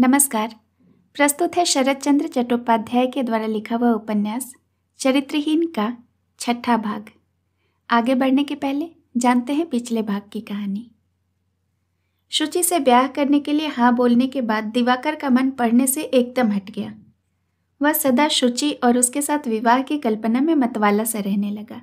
नमस्कार प्रस्तुत है शरद चंद्र चट्टोपाध्याय के द्वारा लिखा हुआ उपन्यास चरित्रहीन का छठा भाग आगे बढ़ने के पहले जानते हैं पिछले भाग की कहानी शुचि से ब्याह करने के लिए हाँ बोलने के बाद दिवाकर का मन पढ़ने से एकदम हट गया वह सदा शुचि और उसके साथ विवाह की कल्पना में मतवाला सा रहने लगा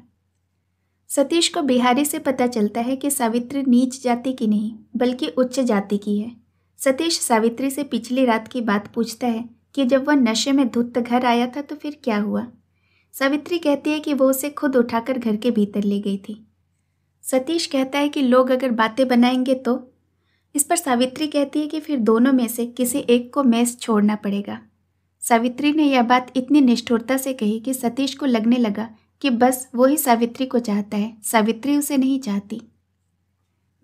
सतीश को बिहारी से पता चलता है कि सावित्री नीच जाति की नहीं बल्कि उच्च जाति की है सतीश सावित्री से पिछली रात की बात पूछता है कि जब वह नशे में धुत घर आया था तो फिर क्या हुआ सावित्री कहती है कि वो उसे खुद उठाकर घर के भीतर ले गई थी सतीश कहता है कि लोग अगर बातें बनाएंगे तो इस पर सावित्री कहती है कि फिर दोनों में से किसी एक को मैस छोड़ना पड़ेगा सावित्री ने यह बात इतनी निष्ठुरता से कही कि सतीश को लगने लगा कि बस वो ही सावित्री को चाहता है सावित्री उसे नहीं चाहती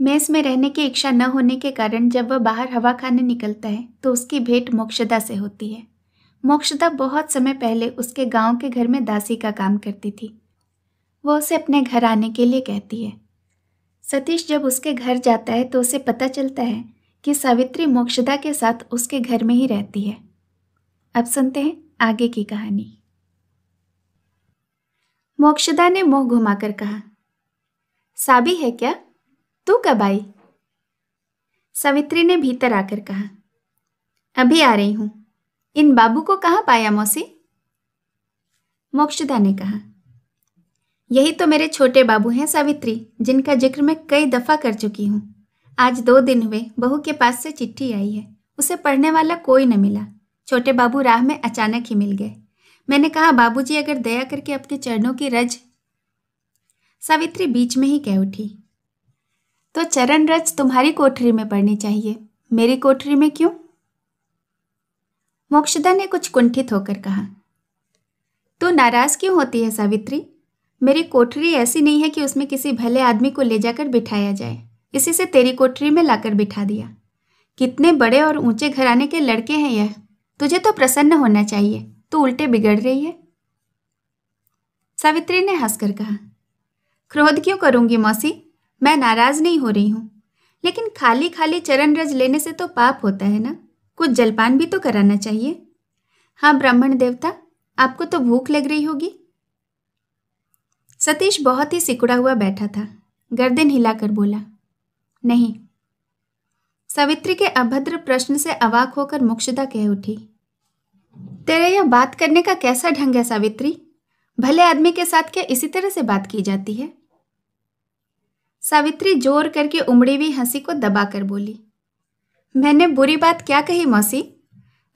मेस में रहने की इच्छा न होने के कारण जब वह बाहर हवा खाने निकलता है तो उसकी भेंट मोक्षदा से होती है मोक्षदा बहुत समय पहले उसके गांव के घर में दासी का काम करती थी वो उसे अपने घर आने के लिए कहती है सतीश जब उसके घर जाता है तो उसे पता चलता है कि सावित्री मोक्षदा के साथ उसके घर में ही रहती है अब सुनते हैं आगे की कहानी मोक्षदा ने मुंह घुमाकर कहा साबी है क्या तू कब आई सावित्री ने भीतर आकर कहा अभी आ रही हूं इन बाबू को कहाँ पाया मौसी मोक्षदा ने कहा यही तो मेरे छोटे बाबू हैं सावित्री जिनका जिक्र मैं कई दफ़ा कर चुकी हूं आज दो दिन हुए बहू के पास से चिट्ठी आई है उसे पढ़ने वाला कोई न मिला छोटे बाबू राह में अचानक ही मिल गए मैंने कहा बाबूजी अगर दया करके आपके चरणों की रज सावित्री बीच में ही कह उठी तो चरण रज तुम्हारी कोठरी में पड़नी चाहिए मेरी कोठरी में क्यों मोक्षदा ने कुछ कुंठित होकर कहा तू नाराज क्यों होती है सावित्री मेरी कोठरी ऐसी नहीं है कि उसमें किसी भले आदमी को ले जाकर बिठाया जाए इसी से तेरी कोठरी में लाकर बिठा दिया कितने बड़े और ऊंचे घराने के लड़के हैं यह तुझे तो प्रसन्न होना चाहिए तू उल्टे बिगड़ रही है सावित्री ने हंसकर कहा क्रोध क्यों करूंगी मौसी मैं नाराज नहीं हो रही हूँ लेकिन खाली खाली चरण रज लेने से तो पाप होता है ना कुछ जलपान भी तो कराना चाहिए हाँ ब्राह्मण देवता आपको तो भूख लग रही होगी सतीश बहुत ही सिकुड़ा हुआ बैठा था गर्दन हिलाकर बोला नहीं सावित्री के अभद्र प्रश्न से अवाक होकर मुक्षदा कह उठी तेरे यह बात करने का कैसा ढंग है सावित्री भले आदमी के साथ क्या इसी तरह से बात की जाती है सावित्री जोर करके उमड़ी हुई हंसी को दबाकर बोली मैंने बुरी बात क्या कही मौसी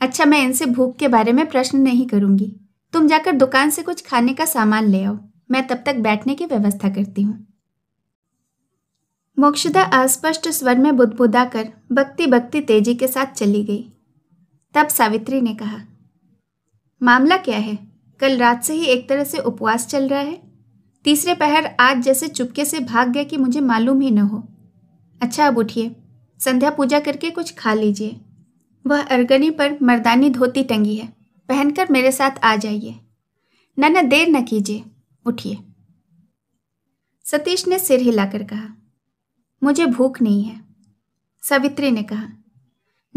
अच्छा मैं इनसे भूख के बारे में प्रश्न नहीं करूंगी तुम जाकर दुकान से कुछ खाने का सामान ले आओ मैं तब तक बैठने की व्यवस्था करती हूँ मोक्षदा अस्पष्ट स्वर में बुदबुदा कर बकती बकती तेजी के साथ चली गई तब सावित्री ने कहा मामला क्या है कल रात से ही एक तरह से उपवास चल रहा है तीसरे पहर आज जैसे चुपके से भाग गया कि मुझे मालूम ही न हो अच्छा अब उठिए संध्या पूजा करके कुछ खा लीजिए वह अर्गनी पर मर्दानी धोती टंगी है पहनकर मेरे साथ आ जाइए न न देर न कीजिए उठिए सतीश ने सिर हिलाकर कहा मुझे भूख नहीं है सावित्री ने कहा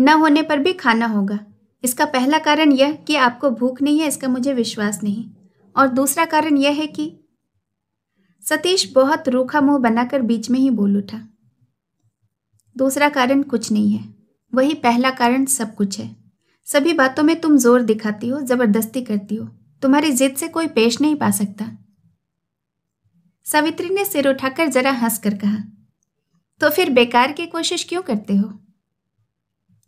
न होने पर भी खाना होगा इसका पहला कारण यह कि आपको भूख नहीं है इसका मुझे विश्वास नहीं और दूसरा कारण यह है कि सतीश बहुत रूखा मुंह बनाकर बीच में ही बोल उठा दूसरा कारण कुछ नहीं है वही पहला कारण सब कुछ है सभी बातों में तुम जोर दिखाती हो जबरदस्ती करती हो तुम्हारी जिद से कोई पेश नहीं पा सकता सावित्री ने सिर उठाकर जरा हंस कर कहा तो फिर बेकार की कोशिश क्यों करते हो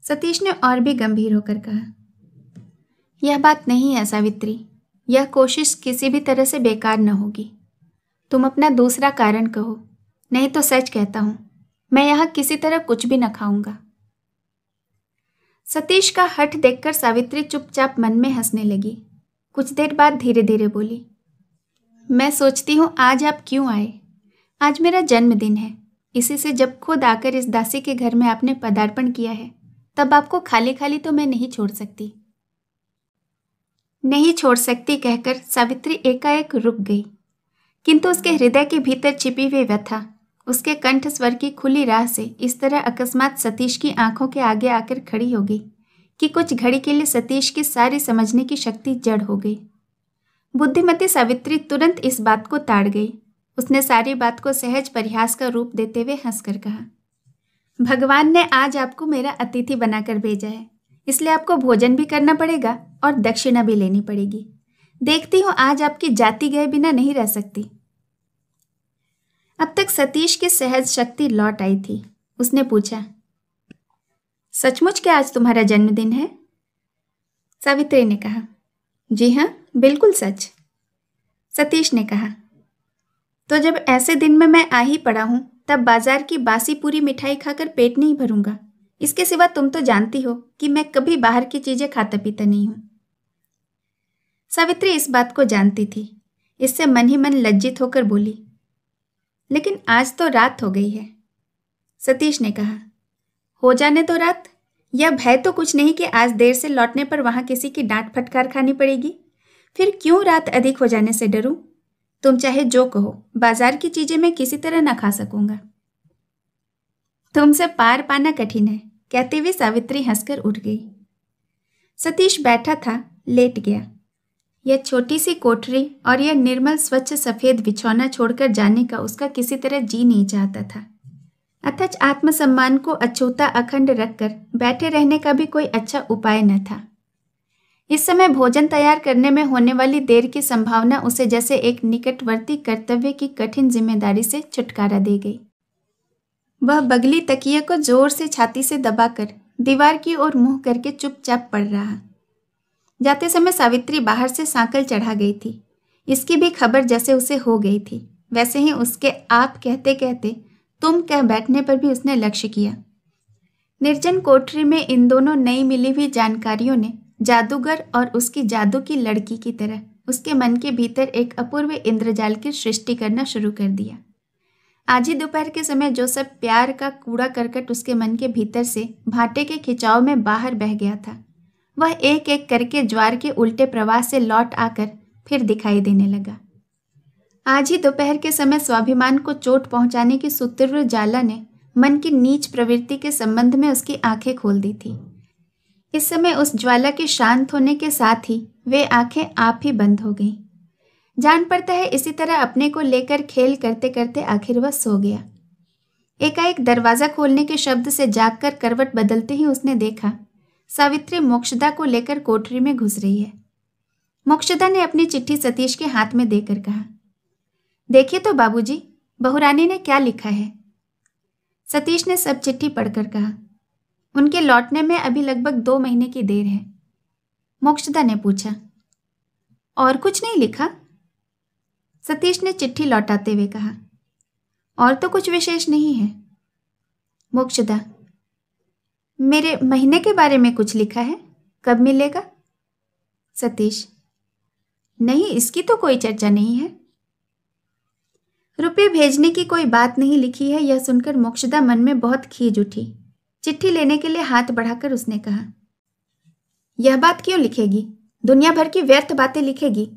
सतीश ने और भी गंभीर होकर कहा यह बात नहीं है सावित्री यह कोशिश किसी भी तरह से बेकार न होगी तुम अपना दूसरा कारण कहो नहीं तो सच कहता हूं मैं यहां किसी तरह कुछ भी न खाऊंगा सतीश का हठ देखकर सावित्री चुपचाप मन में हंसने लगी कुछ देर बाद धीरे धीरे बोली मैं सोचती हूँ आज आप क्यों आए आज मेरा जन्मदिन है इसी से जब खुद आकर इस दासी के घर में आपने पदार्पण किया है तब आपको खाली खाली तो मैं नहीं छोड़ सकती नहीं छोड़ सकती कहकर सावित्री एकाएक रुक गई किंतु उसके हृदय के भीतर छिपी हुई व्यथा उसके कंठ स्वर की खुली राह से इस तरह अकस्मात सतीश की आंखों के आगे आकर खड़ी हो गई कि कुछ घड़ी के लिए सतीश की सारी समझने की शक्ति जड़ हो गई बुद्धिमती सावित्री तुरंत इस बात को ताड़ गई उसने सारी बात को सहज परिहास का रूप देते हुए हंसकर कहा भगवान ने आज आपको मेरा अतिथि बनाकर भेजा है इसलिए आपको भोजन भी करना पड़ेगा और दक्षिणा भी लेनी पड़ेगी देखती हूँ आज आपकी जाति गए बिना नहीं रह सकती तक सतीश की सहज शक्ति लौट आई थी उसने पूछा सचमुच क्या आज तुम्हारा जन्मदिन है सावित्री ने कहा जी हाँ बिल्कुल सच सतीश ने कहा तो जब ऐसे दिन में मैं आ ही पड़ा हूं तब बाजार की बासी पूरी मिठाई खाकर पेट नहीं भरूंगा इसके सिवा तुम तो जानती हो कि मैं कभी बाहर की चीज़ें खाता पीता नहीं हूं सावित्री इस बात को जानती थी इससे मन ही मन लज्जित होकर बोली लेकिन आज तो रात हो गई है सतीश ने कहा हो जाने तो रात यह भय तो कुछ नहीं कि आज देर से लौटने पर वहां किसी की डांट फटकार खानी पड़ेगी फिर क्यों रात अधिक हो जाने से डरूं तुम चाहे जो कहो बाजार की चीजें मैं किसी तरह ना खा सकूंगा तुमसे पार पाना कठिन है कहते हुए सावित्री हंसकर उठ गई सतीश बैठा था लेट गया यह छोटी सी कोठरी और यह निर्मल स्वच्छ सफेद बिछौना छोड़कर जाने का उसका किसी तरह जी नहीं चाहता था अथच आत्मसम्मान को अछूता अखंड रखकर बैठे रहने का भी कोई अच्छा उपाय न था इस समय भोजन तैयार करने में होने वाली देर की संभावना उसे जैसे एक निकटवर्ती कर्तव्य की कठिन जिम्मेदारी से छुटकारा दे गई वह बगली तकिए को जोर से छाती से दबाकर दीवार की ओर मुंह करके चुपचाप पड़ रहा जाते समय सावित्री बाहर से सांकल चढ़ा गई थी इसकी भी खबर जैसे उसे हो गई थी वैसे ही उसके आप कहते कहते तुम कह बैठने पर भी उसने लक्ष्य किया निर्जन कोठरी में इन दोनों नई मिली हुई जानकारियों ने जादूगर और उसकी जादू की लड़की की तरह उसके मन के भीतर एक अपूर्व इंद्रजाल की सृष्टि करना शुरू कर दिया आज ही दोपहर के समय जो सब प्यार का कूड़ा करकट उसके मन के भीतर से भाटे के खिंचाव में बाहर बह गया था वह एक एक करके ज्वार के उल्टे प्रवाह से लौट आकर फिर दिखाई देने लगा आज ही दोपहर के समय स्वाभिमान को चोट पहुंचाने की सूत्र जाला ने मन की नीच प्रवृत्ति के संबंध में उसकी आंखें खोल दी थी इस समय उस ज्वाला के शांत होने के साथ ही वे आंखें आप ही बंद हो गईं। जान पड़ता है इसी तरह अपने को लेकर खेल करते करते आखिर वह सो गया एकाएक दरवाज़ा खोलने के शब्द से जागकर करवट बदलते ही उसने देखा सावित्री मोक्षदा को लेकर कोठरी में घुस रही है मोक्षदा ने अपनी चिट्ठी सतीश के हाथ में देकर कहा देखिए तो बाबूजी बहुरानी ने क्या लिखा है सतीश ने सब चिट्ठी पढ़कर कहा उनके लौटने में अभी लगभग दो महीने की देर है मोक्षदा ने पूछा और कुछ नहीं लिखा सतीश ने चिट्ठी लौटाते हुए कहा और तो कुछ विशेष नहीं है मोक्षदा मेरे महीने के बारे में कुछ लिखा है कब मिलेगा सतीश नहीं इसकी तो कोई चर्चा नहीं है रुपये भेजने की कोई बात नहीं लिखी है यह सुनकर मोक्षदा मन में बहुत खींच उठी चिट्ठी लेने के लिए हाथ बढ़ाकर उसने कहा यह बात क्यों लिखेगी दुनिया भर की व्यर्थ बातें लिखेगी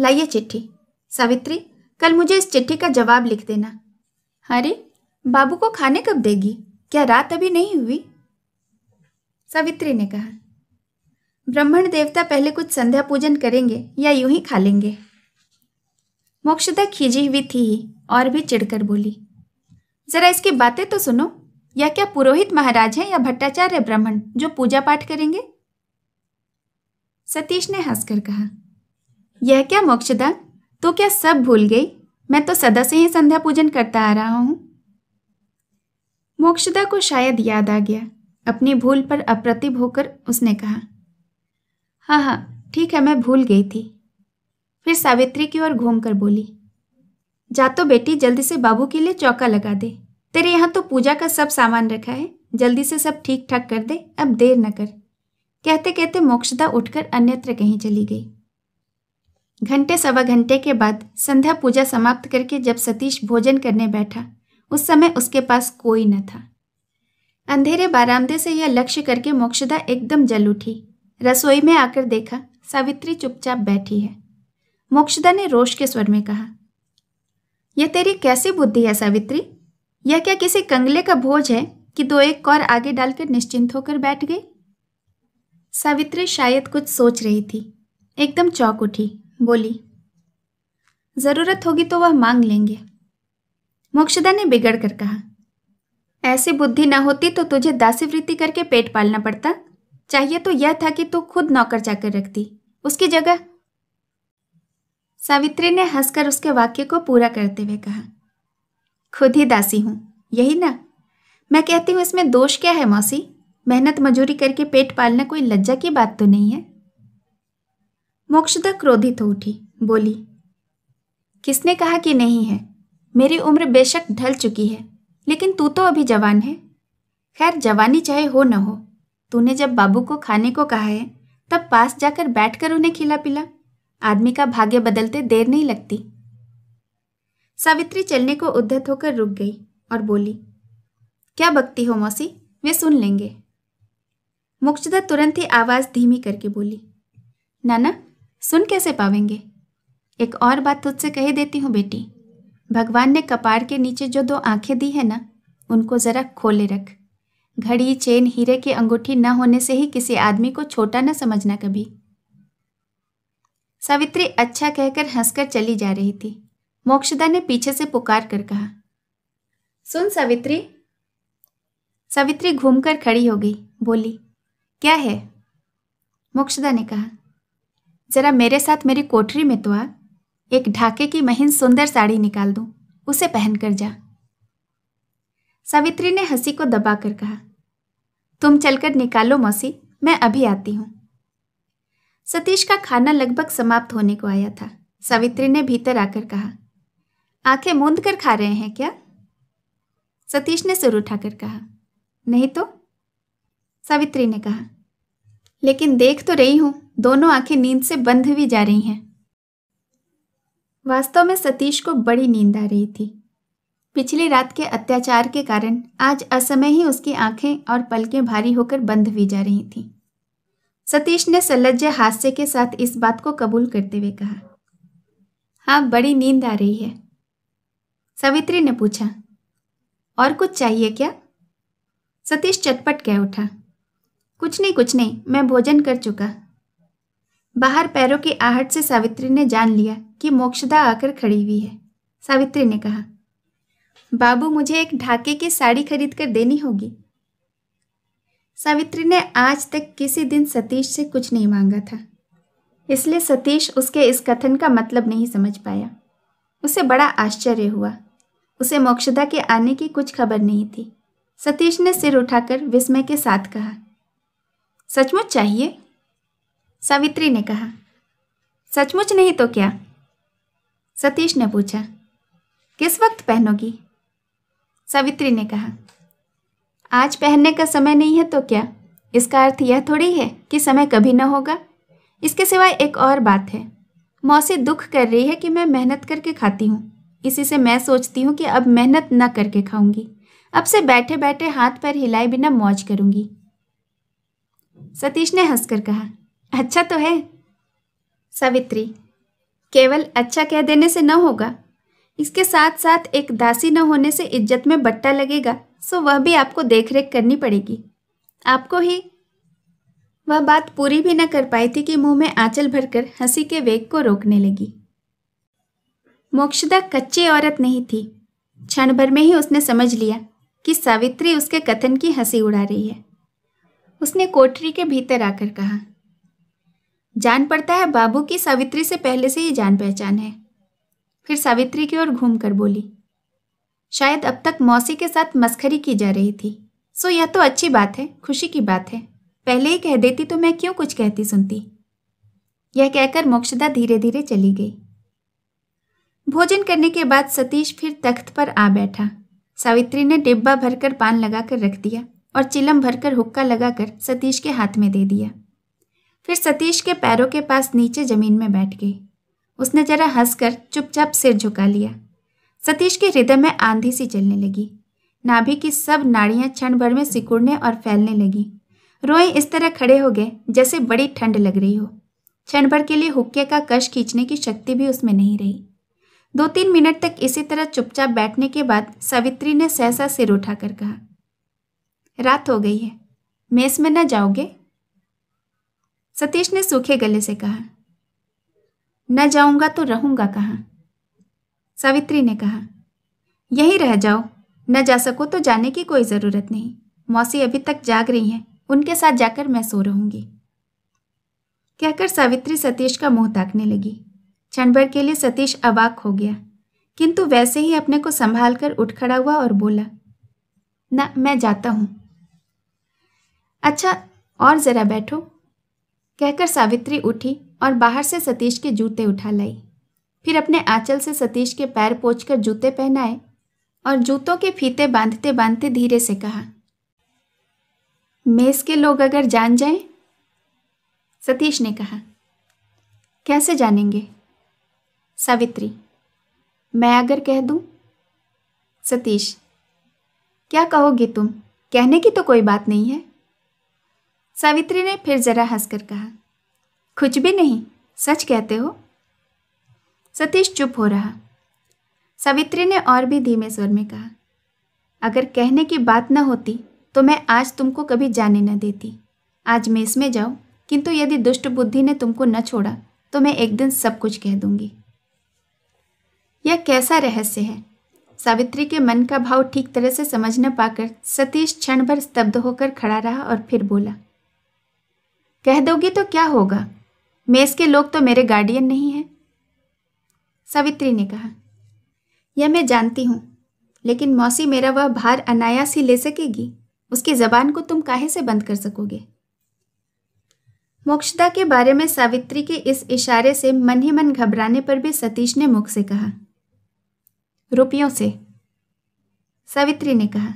लाइए चिट्ठी सावित्री कल मुझे इस चिट्ठी का जवाब लिख देना अरे बाबू को खाने कब देगी क्या रात अभी नहीं हुई सावित्री ने कहा ब्राह्मण देवता पहले कुछ संध्या पूजन करेंगे या यूं ही खा लेंगे मोक्षदा खीजी हुई थी ही और भी चिढ़कर बोली जरा इसकी बातें तो सुनो या क्या पुरोहित महाराज हैं या भट्टाचार्य ब्राह्मण जो पूजा पाठ करेंगे सतीश ने हंसकर कहा यह क्या मोक्षदा तो क्या सब भूल गई मैं तो सदा से ही संध्या पूजन करता आ रहा हूं मोक्षदा को शायद याद आ गया अपनी भूल पर अप्रतिभ होकर उसने कहा हाँ हाँ ठीक है मैं भूल गई थी फिर सावित्री की ओर घूमकर बोली जा तो बेटी जल्दी से बाबू के लिए चौका लगा दे तेरे यहाँ तो पूजा का सब सामान रखा है जल्दी से सब ठीक ठाक कर दे अब देर न कर कहते कहते मोक्षदा उठकर अन्यत्र कहीं चली गई घंटे सवा घंटे के बाद संध्या पूजा समाप्त करके जब सतीश भोजन करने बैठा उस समय उसके पास कोई न था अंधेरे बारामदे से यह लक्ष्य करके मोक्षदा एकदम जल उठी रसोई में आकर देखा सावित्री चुपचाप बैठी है मोक्षदा ने रोष के स्वर में कहा यह तेरी कैसी बुद्धि है सावित्री यह क्या किसी कंगले का भोज है कि दो एक कौर आगे डालकर निश्चिंत होकर बैठ गई सावित्री शायद कुछ सोच रही थी एकदम चौक उठी बोली जरूरत होगी तो वह मांग लेंगे मोक्षदा ने बिगड़ कर कहा ऐसी बुद्धि ना होती तो तुझे दासीवृत्ति करके पेट पालना पड़ता चाहिए तो यह था कि तू खुद नौकर जाकर रखती उसकी जगह सावित्री ने हंसकर उसके वाक्य को पूरा करते हुए कहा खुद ही दासी हूं यही ना मैं कहती हूं इसमें दोष क्या है मौसी मेहनत मजूरी करके पेट पालना कोई लज्जा की बात तो नहीं है मोक्षदा क्रोधित हो उठी बोली किसने कहा कि नहीं है मेरी उम्र बेशक ढल चुकी है लेकिन तू तो अभी जवान है खैर जवानी चाहे हो न हो तूने जब बाबू को खाने को कहा है तब पास जाकर बैठकर उन्हें खिला पिला आदमी का भाग्य बदलते देर नहीं लगती सावित्री चलने को उद्धत होकर रुक गई और बोली क्या बकती हो मौसी वे सुन लेंगे मुक्षदा तुरंत ही आवाज़ धीमी करके बोली नाना सुन कैसे पावेंगे एक और बात तुझसे कह देती हूँ बेटी भगवान ने कपार के नीचे जो दो आंखें दी है ना उनको ज़रा खोले रख घड़ी चेन हीरे की अंगूठी न होने से ही किसी आदमी को छोटा न समझना कभी सावित्री अच्छा कहकर हंसकर चली जा रही थी मोक्षदा ने पीछे से पुकार कर कहा सुन सावित्री सावित्री घूमकर खड़ी हो गई बोली क्या है मोक्षदा ने कहा जरा मेरे साथ मेरी कोठरी में तो आ एक ढाके की महीन सुंदर साड़ी निकाल दूं उसे पहनकर जा सावित्री ने हंसी को दबाकर कहा तुम चलकर निकालो मौसी मैं अभी आती हूं सतीश का खाना लगभग समाप्त होने को आया था सावित्री ने भीतर आकर कहा आंखें मूंद कर खा रहे हैं क्या सतीश ने सुर उठाकर कहा नहीं तो सावित्री ने कहा लेकिन देख तो रही हूं दोनों आंखें नींद से बंद भी जा रही हैं वास्तव में सतीश को बड़ी नींद आ रही थी पिछली रात के अत्याचार के कारण आज असमय ही उसकी आंखें और पलकें भारी होकर बंद हुई जा रही थीं। सतीश ने सलज्ज हास्य के साथ इस बात को कबूल करते हुए कहा हाँ बड़ी नींद आ रही है सवित्री ने पूछा और कुछ चाहिए क्या सतीश चटपट कह उठा कुछ नहीं कुछ नहीं मैं भोजन कर चुका बाहर पैरों की आहट से सावित्री ने जान लिया कि मोक्षदा आकर खड़ी हुई है सावित्री ने कहा बाबू मुझे एक ढाके की साड़ी खरीद कर देनी होगी सावित्री ने आज तक किसी दिन सतीश से कुछ नहीं मांगा था इसलिए सतीश उसके इस कथन का मतलब नहीं समझ पाया उसे बड़ा आश्चर्य हुआ उसे मोक्षदा के आने की कुछ खबर नहीं थी सतीश ने सिर उठाकर विस्मय के साथ कहा सचमुच चाहिए सावित्री ने कहा सचमुच नहीं तो क्या सतीश ने पूछा किस वक्त पहनोगी सावित्री ने कहा आज पहनने का समय नहीं है तो क्या इसका अर्थ यह थोड़ी है कि समय कभी न होगा इसके सिवाय एक और बात है मौसी दुख कर रही है कि मैं मेहनत करके खाती हूँ इसी से मैं सोचती हूँ कि अब मेहनत न करके खाऊंगी अब से बैठे बैठे हाथ पर हिलाए बिना मौज करूंगी सतीश ने हंसकर कहा अच्छा तो है सावित्री केवल अच्छा कह देने से न होगा इसके साथ साथ एक दासी न होने से इज्जत में बट्टा लगेगा सो वह भी आपको देखरेख करनी पड़ेगी आपको ही वह बात पूरी भी न कर पाई थी कि मुंह में आंचल भरकर हंसी के वेग को रोकने लगी मोक्षदा कच्ची औरत नहीं थी क्षण भर में ही उसने समझ लिया कि सावित्री उसके कथन की हंसी उड़ा रही है उसने कोठरी के भीतर आकर कहा जान पड़ता है बाबू की सावित्री से पहले से ही जान पहचान है फिर सावित्री की ओर घूमकर बोली शायद अब तक मौसी के साथ मस्खरी की जा रही थी सो यह तो अच्छी बात है खुशी की बात है पहले ही कह देती तो मैं क्यों कुछ कहती सुनती यह कहकर मोक्षदा धीरे धीरे चली गई भोजन करने के बाद सतीश फिर तख्त पर आ बैठा सावित्री ने डिब्बा भरकर पान लगाकर रख दिया और चिलम भरकर हुक्का लगाकर सतीश के हाथ में दे दिया फिर सतीश के पैरों के पास नीचे जमीन में बैठ गई उसने जरा हंसकर चुपचाप सिर झुका लिया सतीश के हृदय में आंधी सी चलने लगी नाभि की सब नाड़ियां क्षण भर में सिकुड़ने और फैलने लगी रोए इस तरह खड़े हो गए जैसे बड़ी ठंड लग रही हो क्षण भर के लिए हुक्के का कश खींचने की शक्ति भी उसमें नहीं रही दो तीन मिनट तक इसी तरह चुपचाप बैठने के बाद सावित्री ने सहसा सिर उठाकर कहा रात हो गई है मेस में न जाओगे सतीश ने सूखे गले से कहा न जाऊंगा तो रहूंगा कहाँ सावित्री ने कहा यहीं रह जाओ न जा सको तो जाने की कोई ज़रूरत नहीं मौसी अभी तक जाग रही हैं उनके साथ जाकर मैं सो रहूंगी कहकर सावित्री सतीश का मुंह ताकने लगी क्षण भर के लिए सतीश अवाक हो गया किंतु वैसे ही अपने को संभाल कर उठ खड़ा हुआ और बोला ना मैं जाता हूँ अच्छा और ज़रा बैठो कहकर सावित्री उठी और बाहर से सतीश के जूते उठा लाई फिर अपने आंचल से सतीश के पैर पोछ जूते पहनाए और जूतों के फीते बांधते बांधते धीरे से कहा मेस के लोग अगर जान जाएं? सतीश ने कहा कैसे जानेंगे सावित्री मैं अगर कह दूं? सतीश क्या कहोगे तुम कहने की तो कोई बात नहीं है सावित्री ने फिर जरा हंसकर कहा कुछ भी नहीं सच कहते हो सतीश चुप हो रहा सावित्री ने और भी धीमे स्वर में कहा अगर कहने की बात न होती तो मैं आज तुमको कभी जाने न देती आज मैं इसमें जाऊँ किंतु यदि दुष्ट बुद्धि ने तुमको न छोड़ा तो मैं एक दिन सब कुछ कह दूंगी यह कैसा रहस्य है सावित्री के मन का भाव ठीक तरह से समझ न पाकर सतीश क्षण भर स्तब्ध होकर खड़ा रहा और फिर बोला कह दोगी तो क्या होगा मेस के लोग तो मेरे गार्डियन नहीं हैं सावित्री ने कहा यह मैं जानती हूँ लेकिन मौसी मेरा वह भार अनायास ही ले सकेगी उसकी जबान को तुम काहे से बंद कर सकोगे मोक्षदा के बारे में सावित्री के इस इशारे से मन ही मन घबराने पर भी सतीश ने मुख से कहा रुपयों से सावित्री ने कहा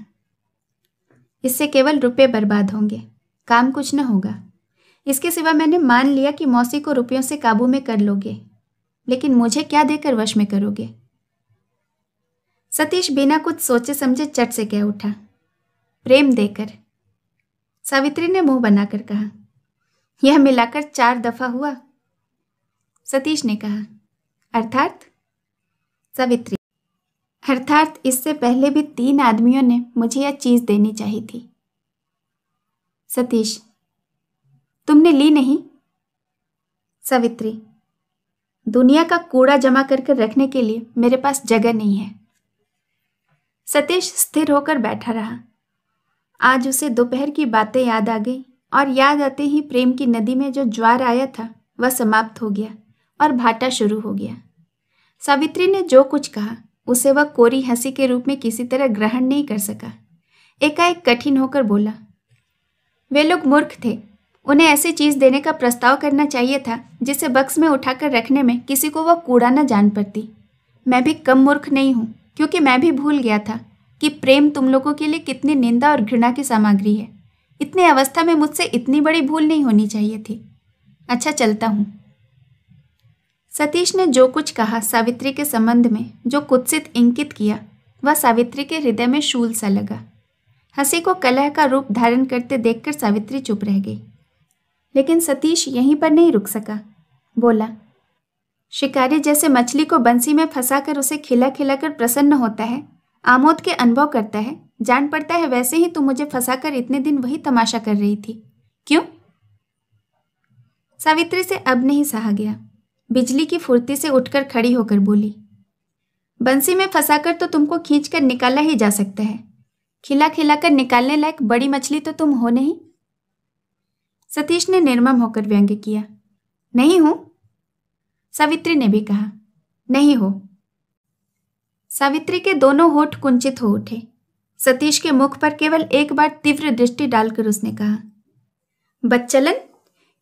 इससे केवल रुपये बर्बाद होंगे काम कुछ न होगा इसके सिवा मैंने मान लिया कि मौसी को रुपयों से काबू में कर लोगे लेकिन मुझे क्या देकर वश में करोगे सतीश बिना कुछ सोचे समझे चट से कह उठा प्रेम देकर सावित्री ने मुंह बनाकर कहा यह मिलाकर चार दफा हुआ सतीश ने कहा अर्थात सावित्री अर्थात इससे पहले भी तीन आदमियों ने मुझे यह चीज देनी चाहिए थी सतीश तुमने ली नहीं सवित्री दुनिया का कूड़ा जमा करके रखने के लिए मेरे पास जगह नहीं है सतीश स्थिर होकर बैठा रहा आज उसे दोपहर की बातें याद आ गई और याद आते ही प्रेम की नदी में जो ज्वार आया था वह समाप्त हो गया और भाटा शुरू हो गया सावित्री ने जो कुछ कहा उसे वह कोरी हंसी के रूप में किसी तरह ग्रहण नहीं कर सका एकाएक कठिन होकर बोला वे लोग मूर्ख थे उन्हें ऐसी चीज देने का प्रस्ताव करना चाहिए था जिसे बक्स में उठाकर रखने में किसी को वह कूड़ा न जान पड़ती मैं भी कम मूर्ख नहीं हूँ क्योंकि मैं भी भूल गया था कि प्रेम तुम लोगों के लिए कितनी निंदा और घृणा की सामग्री है इतनी अवस्था में मुझसे इतनी बड़ी भूल नहीं होनी चाहिए थी अच्छा चलता हूँ सतीश ने जो कुछ कहा सावित्री के संबंध में जो कुत्सित इंकित किया वह सावित्री के हृदय में शूल सा लगा हंसी को कलह का रूप धारण करते देखकर सावित्री चुप रह गई लेकिन सतीश यहीं पर नहीं रुक सका बोला शिकारी जैसे मछली को बंसी में फंसाकर उसे खिला खिलाकर प्रसन्न होता है आमोद के अनुभव करता है जान पड़ता है वैसे ही तू मुझे फंसाकर इतने दिन वही तमाशा कर रही थी क्यों सावित्री से अब नहीं सहा गया बिजली की फुर्ती से उठकर खड़ी होकर बोली बंसी में फंसाकर तो तुमको खींच कर निकाला ही जा सकता है खिला खिलाकर निकालने लायक बड़ी मछली तो तुम हो नहीं सतीश ने निर्मम होकर व्यंग्य किया नहीं हूं सावित्री ने भी कहा नहीं हो सावित्री के दोनों होठ कुंचित हो उठे सतीश के मुख पर केवल एक बार तीव्र दृष्टि डालकर उसने कहा बच्चलन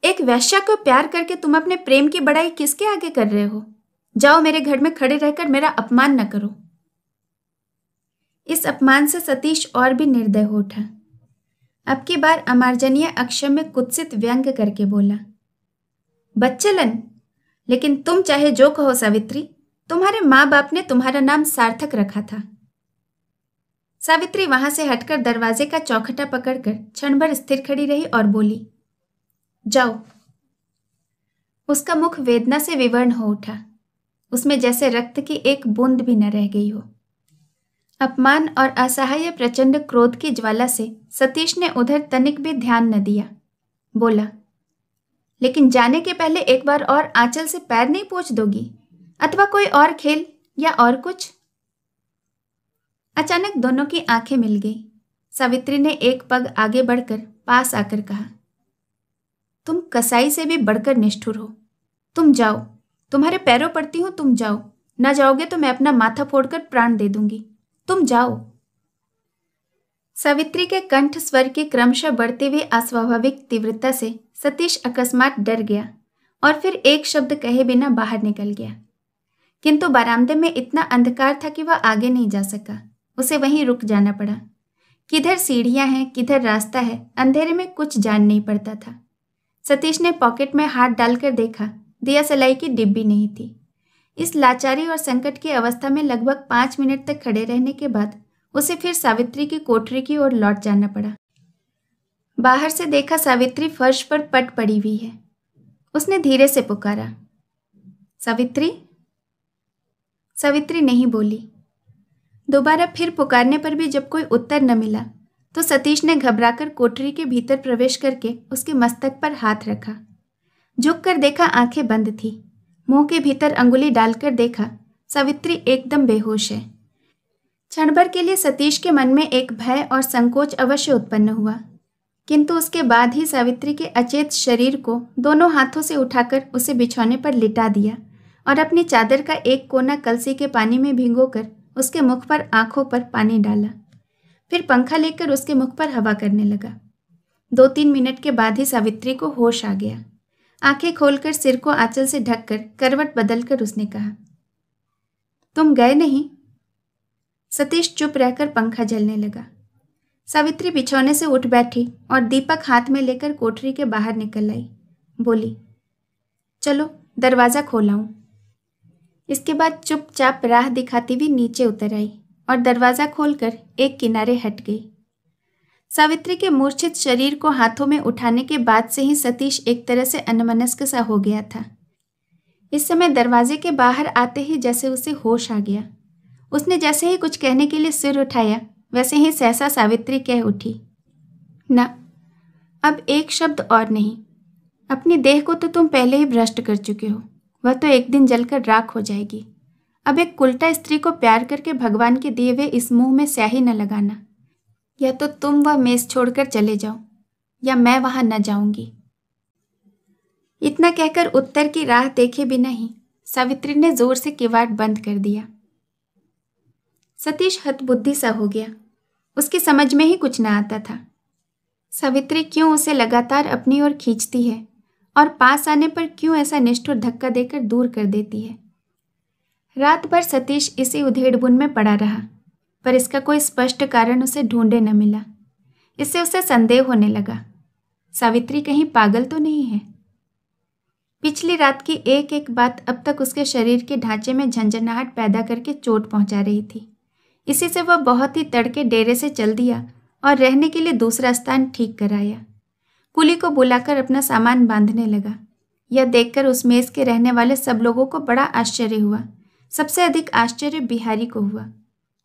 एक वैश्या को प्यार करके तुम अपने प्रेम की बड़ाई किसके आगे कर रहे हो जाओ मेरे घर में खड़े रहकर मेरा अपमान न करो इस अपमान से सतीश और भी निर्दय हो उठा अब की बार अमार्जनीय अक्षर में कुत्सित व्यंग करके बोला बच्चलन लेकिन तुम चाहे जो कहो सावित्री तुम्हारे माँ बाप ने तुम्हारा नाम सार्थक रखा था सावित्री वहां से हटकर दरवाजे का चौखटा पकड़कर क्षण भर स्थिर खड़ी रही और बोली जाओ उसका मुख वेदना से विवर्ण हो उठा उसमें जैसे रक्त की एक बूंद भी न रह गई हो अपमान और असहाय प्रचंड क्रोध की ज्वाला से सतीश ने उधर तनिक भी ध्यान न दिया बोला लेकिन जाने के पहले एक बार और आंचल से पैर नहीं पूछ दोगी अथवा कोई और खेल या और कुछ अचानक दोनों की आंखें मिल गई सावित्री ने एक पग आगे बढ़कर पास आकर कहा तुम कसाई से भी बढ़कर निष्ठुर हो तुम जाओ तुम्हारे पैरों पड़ती हूं तुम जाओ ना जाओगे तो मैं अपना माथा फोड़कर प्राण दे दूंगी तुम जाओ सावित्री के कंठ स्वर के क्रमशः बढ़ते हुए अस्वाभाविक तीव्रता से सतीश अकस्मात डर गया और फिर एक शब्द कहे बिना बाहर निकल गया किंतु बरामदे में इतना अंधकार था कि वह आगे नहीं जा सका उसे वहीं रुक जाना पड़ा किधर सीढ़ियां हैं किधर रास्ता है अंधेरे में कुछ जान नहीं पड़ता था सतीश ने पॉकेट में हाथ डालकर देखा दिया सलाई की डिब्बी नहीं थी इस लाचारी और संकट की अवस्था में लगभग पांच मिनट तक खड़े रहने के बाद उसे फिर सावित्री की कोठरी की ओर लौट जाना पड़ा बाहर से देखा सावित्री फर्श पर पट पड़ी हुई है उसने धीरे से पुकारा सावित्री सावित्री नहीं बोली दोबारा फिर पुकारने पर भी जब कोई उत्तर न मिला तो सतीश ने घबराकर कोठरी के भीतर प्रवेश करके उसके मस्तक पर हाथ रखा झुक कर देखा आंखें बंद थी मुंह के भीतर अंगुली डालकर देखा सावित्री एकदम बेहोश है क्षण भर के लिए सतीश के मन में एक भय और संकोच अवश्य उत्पन्न हुआ किंतु उसके बाद ही सावित्री के अचेत शरीर को दोनों हाथों से उठाकर उसे बिछौने पर लिटा दिया और अपनी चादर का एक कोना कलसी के पानी में कर उसके मुख पर आंखों पर पानी डाला फिर पंखा लेकर उसके मुख पर हवा करने लगा दो तीन मिनट के बाद ही सावित्री को होश आ गया आंखें खोलकर सिर को आंचल से ढककर करवट बदलकर उसने कहा तुम गए नहीं सतीश चुप रहकर पंखा जलने लगा सावित्री बिछौने से उठ बैठी और दीपक हाथ में लेकर कोठरी के बाहर निकल आई बोली चलो दरवाज़ा खोलाऊं इसके बाद चुपचाप राह दिखाती हुई नीचे उतर आई और दरवाज़ा खोलकर एक किनारे हट गई सावित्री के मूर्छित शरीर को हाथों में उठाने के बाद से ही सतीश एक तरह से अनमनस्क सा हो गया था इस समय दरवाजे के बाहर आते ही जैसे उसे होश आ गया उसने जैसे ही कुछ कहने के लिए सिर उठाया वैसे ही सहसा सावित्री कह उठी ना अब एक शब्द और नहीं अपनी देह को तो तुम पहले ही भ्रष्ट कर चुके हो वह तो एक दिन जलकर राख हो जाएगी अब एक उल्टा स्त्री को प्यार करके भगवान के दिए हुए इस मुंह में स्याही न लगाना या तो तुम वह मेज छोड़कर चले जाओ या मैं वहां न जाऊंगी इतना कहकर उत्तर की राह देखे भी नहीं सावित्री ने जोर से किवाट बंद कर दिया सतीश हतबुद्धि सा हो गया उसकी समझ में ही कुछ ना आता था सावित्री क्यों उसे लगातार अपनी ओर खींचती है और पास आने पर क्यों ऐसा निष्ठुर धक्का देकर दूर कर देती है रात भर सतीश इसी उधेड़बुन में पड़ा रहा पर इसका कोई स्पष्ट कारण उसे ढूंढे न मिला इससे उसे संदेह होने लगा सावित्री कहीं पागल तो नहीं है पिछली रात की एक एक बात अब तक उसके शरीर के ढांचे में झंझनाहट पैदा करके चोट पहुंचा रही थी इसी से वह बहुत ही तड़के डेरे से चल दिया और रहने के लिए दूसरा स्थान ठीक कराया कुली को बुलाकर अपना सामान बांधने लगा यह देखकर उस मेज़ के रहने वाले सब लोगों को बड़ा आश्चर्य हुआ सबसे अधिक आश्चर्य बिहारी को हुआ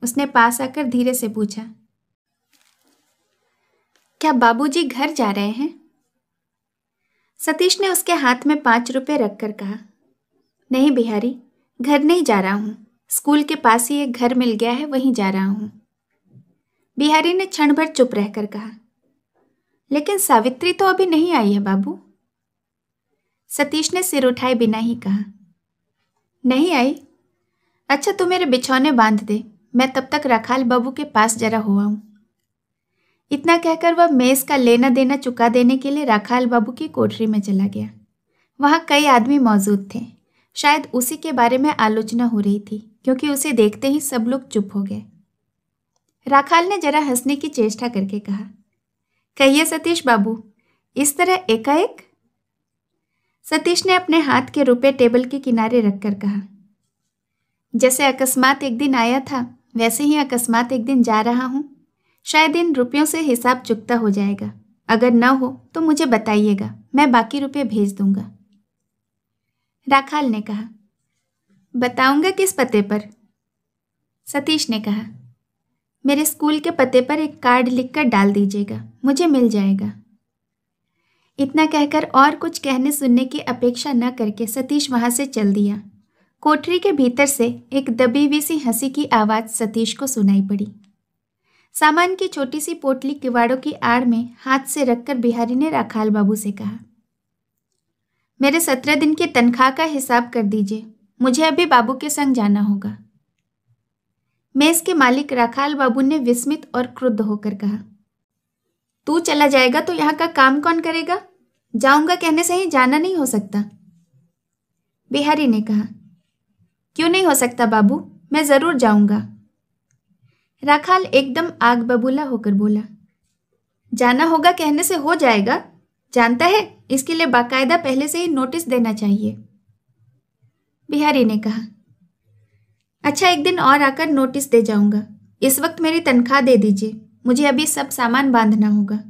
उसने पास आकर धीरे से पूछा क्या बाबूजी घर जा रहे हैं सतीश ने उसके हाथ में पांच रुपये रखकर कहा नहीं बिहारी घर नहीं जा रहा हूं स्कूल के पास ही एक घर मिल गया है वहीं जा रहा हूं बिहारी ने क्षण भर चुप रहकर कहा लेकिन सावित्री तो अभी नहीं आई है बाबू सतीश ने सिर उठाए बिना ही कहा नहीं आई अच्छा तू मेरे बिछौने बांध दे मैं तब तक रखाल बाबू के पास जरा हुआ हूँ इतना कहकर वह मेज़ का लेना देना चुका देने के लिए रखाल बाबू की कोठरी में चला गया वहाँ कई आदमी मौजूद थे शायद उसी के बारे में आलोचना हो रही थी क्योंकि उसे देखते ही सब लोग चुप हो गए राखाल ने जरा हंसने की चेष्टा करके कहा कहिए सतीश बाबू इस तरह एकाएक सतीश ने अपने हाथ के रुपए टेबल के किनारे रखकर कहा जैसे अकस्मात एक दिन आया था वैसे ही अकस्मात एक दिन जा रहा हूँ शायद इन रुपयों से हिसाब चुकता हो जाएगा अगर न हो तो मुझे बताइएगा मैं बाकी रुपये भेज दूंगा राखाल ने कहा बताऊंगा किस पते पर सतीश ने कहा मेरे स्कूल के पते पर एक कार्ड लिखकर डाल दीजिएगा मुझे मिल जाएगा इतना कहकर और कुछ कहने सुनने की अपेक्षा न करके सतीश वहाँ से चल दिया कोठरी के भीतर से एक दबी हुई सी हंसी की आवाज़ सतीश को सुनाई पड़ी सामान की छोटी सी पोटली किवाड़ों की आड़ में हाथ से रखकर बिहारी ने राखाल बाबू से कहा मेरे सत्रह दिन की तनख्वाह का हिसाब कर दीजिए मुझे अभी बाबू के संग जाना होगा मेज के मालिक राखाल बाबू ने विस्मित और क्रुद्ध होकर कहा तू चला जाएगा तो यहाँ का काम कौन करेगा जाऊंगा कहने से ही जाना नहीं हो सकता बिहारी ने कहा क्यों नहीं हो सकता बाबू मैं ज़रूर जाऊंगा राखाल एकदम आग बबूला होकर बोला जाना होगा कहने से हो जाएगा जानता है इसके लिए बाकायदा पहले से ही नोटिस देना चाहिए बिहारी ने कहा अच्छा एक दिन और आकर नोटिस दे जाऊंगा इस वक्त मेरी तनख्वाह दे दीजिए मुझे अभी सब सामान बांधना होगा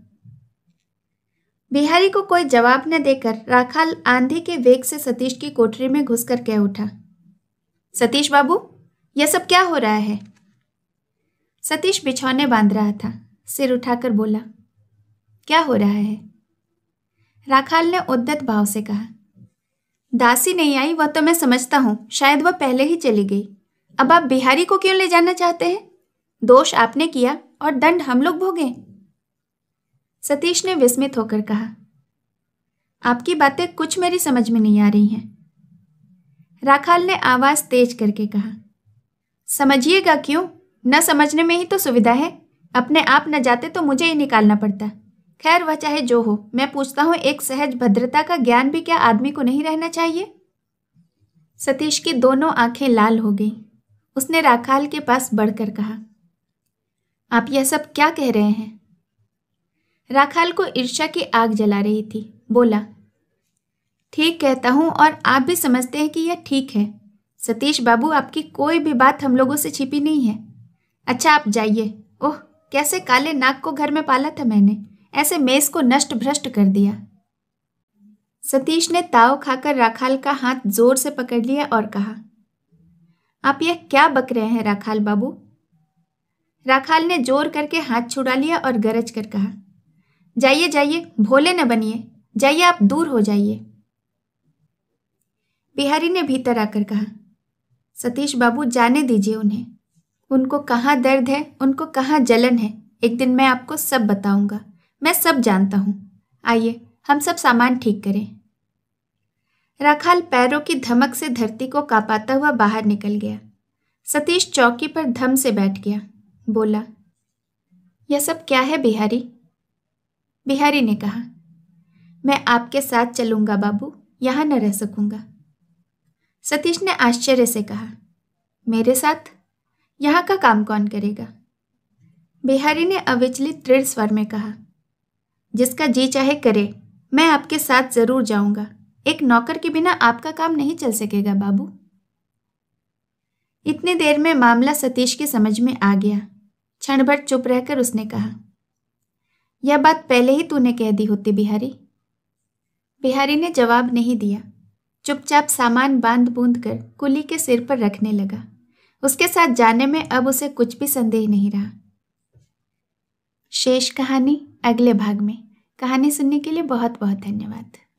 बिहारी को कोई जवाब न देकर राखाल आंधी के वेग से सतीश की कोठरी में घुसकर कह उठा सतीश बाबू यह सब क्या हो रहा है सतीश बिछौने बांध रहा था सिर उठाकर बोला क्या हो रहा है राखाल ने उद्दत भाव से कहा दासी नहीं आई वह तो मैं समझता हूँ शायद वह पहले ही चली गई अब आप बिहारी को क्यों ले जाना चाहते हैं दोष आपने किया और दंड हम लोग भोगे सतीश ने विस्मित होकर कहा आपकी बातें कुछ मेरी समझ में नहीं आ रही हैं राखाल ने आवाज तेज करके कहा समझिएगा क्यों न समझने में ही तो सुविधा है अपने आप न जाते तो मुझे ही निकालना पड़ता खैर वह चाहे जो हो मैं पूछता हूँ एक सहज भद्रता का ज्ञान भी क्या आदमी को नहीं रहना चाहिए सतीश की दोनों आंखें लाल हो गईं उसने राखाल के पास बढ़कर कहा आप यह सब क्या कह रहे हैं राखाल को ईर्षा की आग जला रही थी बोला ठीक कहता हूँ और आप भी समझते हैं कि यह ठीक है सतीश बाबू आपकी कोई भी बात हम लोगों से छिपी नहीं है अच्छा आप जाइए ओह कैसे काले नाक को घर में पाला था मैंने ऐसे मेज को नष्ट भ्रष्ट कर दिया सतीश ने ताव खाकर राखाल का हाथ जोर से पकड़ लिया और कहा आप यह क्या बक रहे हैं राखाल बाबू राखाल ने जोर करके हाथ छुड़ा लिया और गरज कर कहा जाइए जाइए भोले न बनिए जाइए आप दूर हो जाइए बिहारी ने भीतर आकर कहा सतीश बाबू जाने दीजिए उन्हें उनको कहाँ दर्द है उनको कहाँ जलन है एक दिन मैं आपको सब बताऊंगा मैं सब जानता हूँ आइए हम सब सामान ठीक करें राखाल पैरों की धमक से धरती को कापाता हुआ बाहर निकल गया सतीश चौकी पर धम से बैठ गया बोला यह सब क्या है बिहारी बिहारी ने कहा मैं आपके साथ चलूंगा बाबू यहाँ न रह सकूंगा सतीश ने आश्चर्य से कहा मेरे साथ यहाँ का काम कौन करेगा बिहारी ने अविचलित दृढ़ स्वर में कहा जिसका जी चाहे करे मैं आपके साथ जरूर जाऊंगा एक नौकर के बिना आपका काम नहीं चल सकेगा बाबू इतनी देर में मामला सतीश की समझ में आ गया क्षण भर चुप रहकर उसने कहा यह बात पहले ही तूने कह दी होती बिहारी बिहारी ने जवाब नहीं दिया चुपचाप सामान बांध बूंद कर कुली के सिर पर रखने लगा उसके साथ जाने में अब उसे कुछ भी संदेह नहीं रहा शेष कहानी अगले भाग में कहानी सुनने के लिए बहुत बहुत धन्यवाद